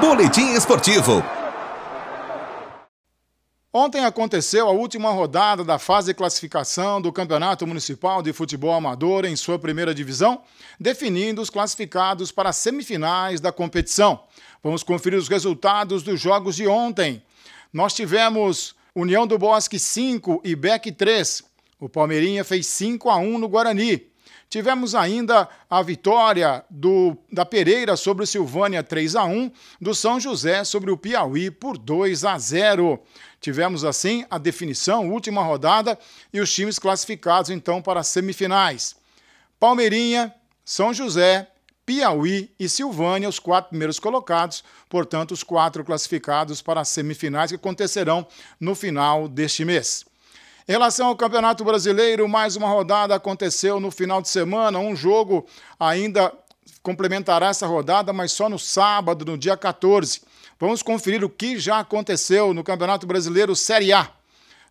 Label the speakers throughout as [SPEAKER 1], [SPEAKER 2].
[SPEAKER 1] Boletim Esportivo. Ontem aconteceu a última rodada da fase classificação do Campeonato Municipal de Futebol Amador em sua primeira divisão, definindo os classificados para as semifinais da competição. Vamos conferir os resultados dos jogos de ontem. Nós tivemos União do Bosque 5 e Beck 3. O Palmeirinha fez 5 a 1 no Guarani. Tivemos ainda a vitória do, da Pereira sobre o Silvânia 3 a 1, do São José sobre o Piauí por 2 a 0. Tivemos assim a definição, última rodada e os times classificados então para as semifinais. Palmeirinha, São José, Piauí e Silvânia, os quatro primeiros colocados, portanto, os quatro classificados para as semifinais que acontecerão no final deste mês. Em relação ao Campeonato Brasileiro, mais uma rodada aconteceu no final de semana, um jogo ainda complementará essa rodada, mas só no sábado, no dia 14. Vamos conferir o que já aconteceu no Campeonato Brasileiro Série A.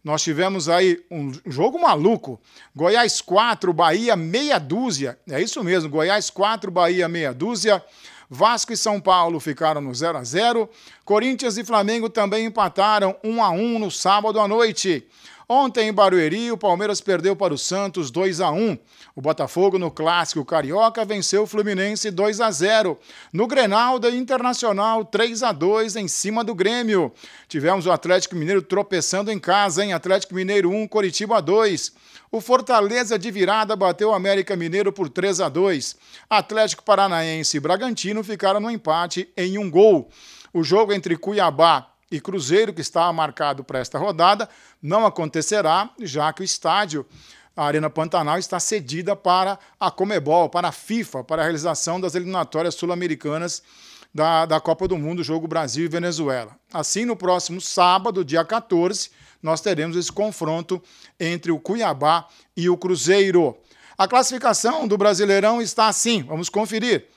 [SPEAKER 1] Nós tivemos aí um jogo maluco. Goiás 4, Bahia meia dúzia. É isso mesmo, Goiás 4, Bahia meia dúzia. Vasco e São Paulo ficaram no 0 a 0. Corinthians e Flamengo também empataram 1 a 1 no sábado à noite. Ontem em Barueri, o Palmeiras perdeu para o Santos 2 a 1. O Botafogo no clássico carioca venceu o Fluminense 2 a 0. No Grenal da Internacional 3 a 2 em cima do Grêmio. Tivemos o Atlético Mineiro tropeçando em casa, em Atlético Mineiro 1, Coritiba 2. O Fortaleza de virada bateu o América Mineiro por 3 a 2. Atlético Paranaense e Bragantino ficaram no empate em um gol. O jogo entre Cuiabá e Cruzeiro, que está marcado para esta rodada, não acontecerá, já que o estádio, a Arena Pantanal, está cedida para a Comebol, para a FIFA, para a realização das eliminatórias sul-americanas da, da Copa do Mundo, jogo Brasil e Venezuela. Assim, no próximo sábado, dia 14, nós teremos esse confronto entre o Cuiabá e o Cruzeiro. A classificação do Brasileirão está assim, vamos conferir.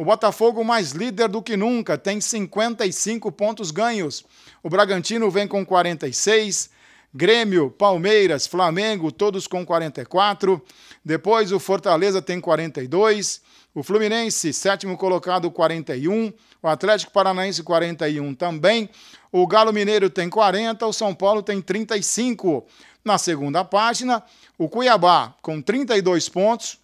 [SPEAKER 1] O Botafogo, mais líder do que nunca, tem 55 pontos ganhos. O Bragantino vem com 46. Grêmio, Palmeiras, Flamengo, todos com 44. Depois o Fortaleza tem 42. O Fluminense, sétimo colocado, 41. O Atlético Paranaense, 41 também. O Galo Mineiro tem 40. O São Paulo tem 35. Na segunda página, o Cuiabá com 32 pontos.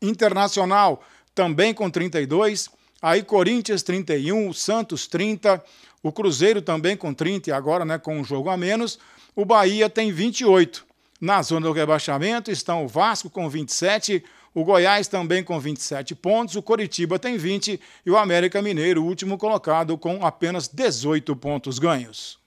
[SPEAKER 1] Internacional também com 32. Aí Corinthians 31, Santos 30, o Cruzeiro também com 30, e agora né, com um jogo a menos. O Bahia tem 28. Na zona do rebaixamento estão o Vasco com 27, o Goiás também com 27 pontos, o Coritiba tem 20 e o América Mineiro, último colocado, com apenas 18 pontos ganhos.